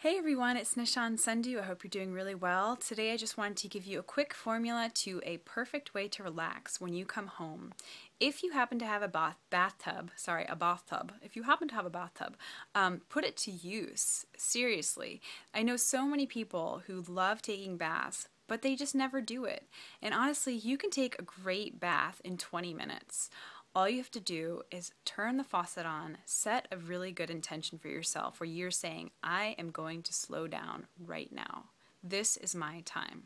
Hey everyone, it's Nishan Sundu. I hope you're doing really well. Today I just wanted to give you a quick formula to a perfect way to relax when you come home. If you happen to have a bath bathtub, sorry, a bathtub, if you happen to have a bathtub, um, put it to use. Seriously. I know so many people who love taking baths, but they just never do it. And honestly, you can take a great bath in 20 minutes all you have to do is turn the faucet on, set a really good intention for yourself where you're saying, I am going to slow down right now. This is my time.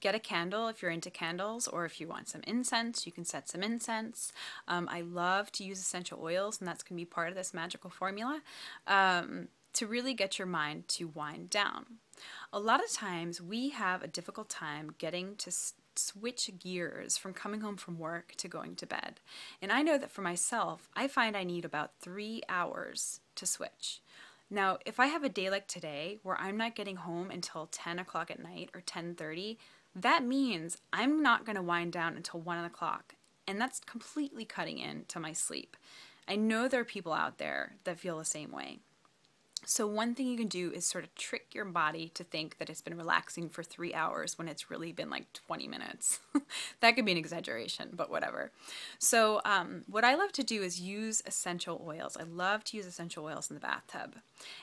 Get a candle if you're into candles, or if you want some incense, you can set some incense. Um, I love to use essential oils, and that's going to be part of this magical formula um, to really get your mind to wind down. A lot of times we have a difficult time getting to switch gears from coming home from work to going to bed. And I know that for myself, I find I need about three hours to switch. Now, if I have a day like today where I'm not getting home until 10 o'clock at night or 10:30, that means I'm not going to wind down until 1 o'clock, and that's completely cutting into my sleep. I know there are people out there that feel the same way. So, one thing you can do is sort of trick your body to think that it's been relaxing for three hours when it's really been like 20 minutes. that could be an exaggeration, but whatever. So, um, what I love to do is use essential oils. I love to use essential oils in the bathtub.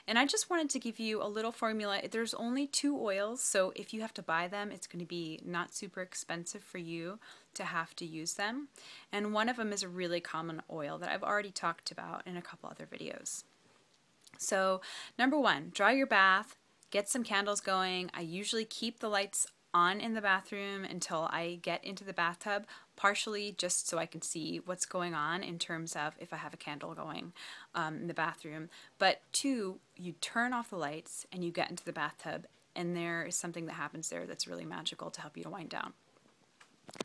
And I just wanted to give you a little formula. There's only two oils, so if you have to buy them, it's going to be not super expensive for you to have to use them. And one of them is a really common oil that I've already talked about in a couple other videos. So, number one, draw your bath, get some candles going. I usually keep the lights on in the bathroom until I get into the bathtub, partially just so I can see what's going on in terms of if I have a candle going um, in the bathroom. But two, you turn off the lights and you get into the bathtub, and there is something that happens there that's really magical to help you to wind down.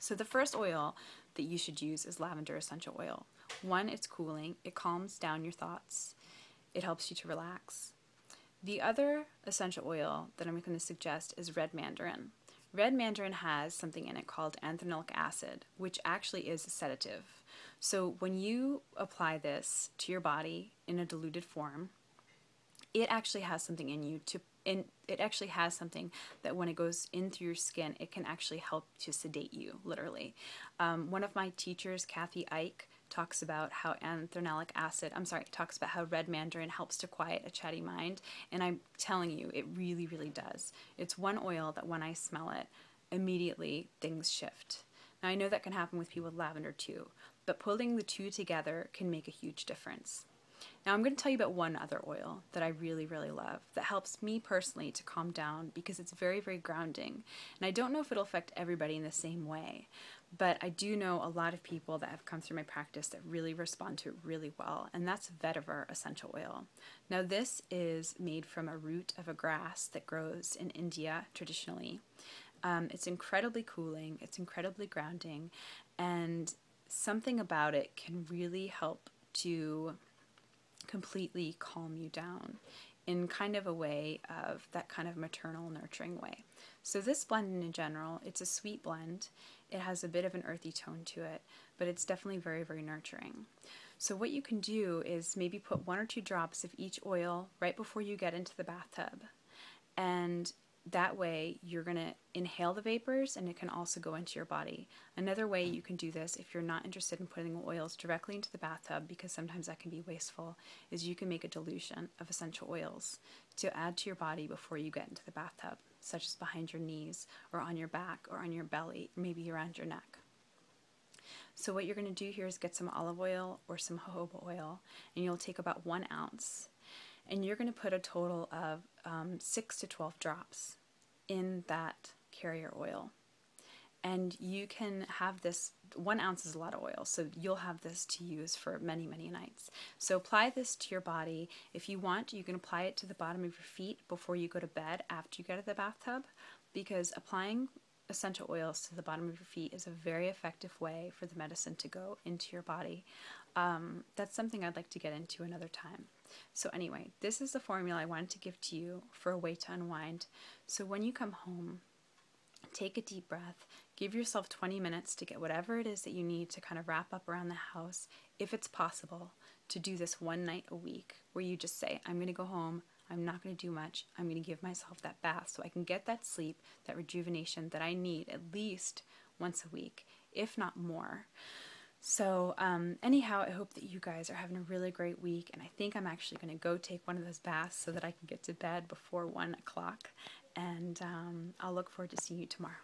So, the first oil that you should use is lavender essential oil. One, it's cooling, it calms down your thoughts. It helps you to relax. The other essential oil that I'm going to suggest is red mandarin. Red mandarin has something in it called anthracnolic acid, which actually is a sedative. So when you apply this to your body in a diluted form, it actually has something in you to in it actually has something that when it goes in through your skin, it can actually help to sedate you, literally. Um, one of my teachers, Kathy Ike, talks about how anthernalic acid, I'm sorry, talks about how red mandarin helps to quiet a chatty mind. And I'm telling you, it really, really does. It's one oil that when I smell it, immediately things shift. Now, I know that can happen with people with lavender too, but pulling the two together can make a huge difference. Now I'm going to tell you about one other oil that I really, really love that helps me personally to calm down because it's very, very grounding. And I don't know if it'll affect everybody in the same way, but I do know a lot of people that have come through my practice that really respond to it really well, and that's vetiver essential oil. Now this is made from a root of a grass that grows in India traditionally. Um, it's incredibly cooling, it's incredibly grounding, and something about it can really help to completely calm you down in kind of a way of that kind of maternal nurturing way. So this blend in general, it's a sweet blend. It has a bit of an earthy tone to it, but it's definitely very, very nurturing. So what you can do is maybe put one or two drops of each oil right before you get into the bathtub and that way you're going to inhale the vapors and it can also go into your body. Another way you can do this if you're not interested in putting oils directly into the bathtub because sometimes that can be wasteful is you can make a dilution of essential oils to add to your body before you get into the bathtub, such as behind your knees or on your back or on your belly, maybe around your neck. So what you're going to do here is get some olive oil or some jojoba oil and you'll take about 1 ounce and you're going to put a total of um, 6 to 12 drops in that carrier oil. And you can have this, one ounce is a lot of oil, so you'll have this to use for many, many nights. So apply this to your body. If you want, you can apply it to the bottom of your feet before you go to bed after you get out of the bathtub, because applying essential oils to the bottom of your feet is a very effective way for the medicine to go into your body. Um, that's something I'd like to get into another time. So, anyway, this is the formula I wanted to give to you for a way to unwind. So, when you come home, take a deep breath, give yourself 20 minutes to get whatever it is that you need to kind of wrap up around the house, if it's possible, to do this one night a week where you just say, I'm going to go home, I'm not going to do much. I'm going to give myself that bath so I can get that sleep, that rejuvenation that I need at least once a week, if not more. So, um, anyhow, I hope that you guys are having a really great week, and I think I'm actually going to go take one of those baths so that I can get to bed before 1 o'clock, and um, I'll look forward to seeing you tomorrow.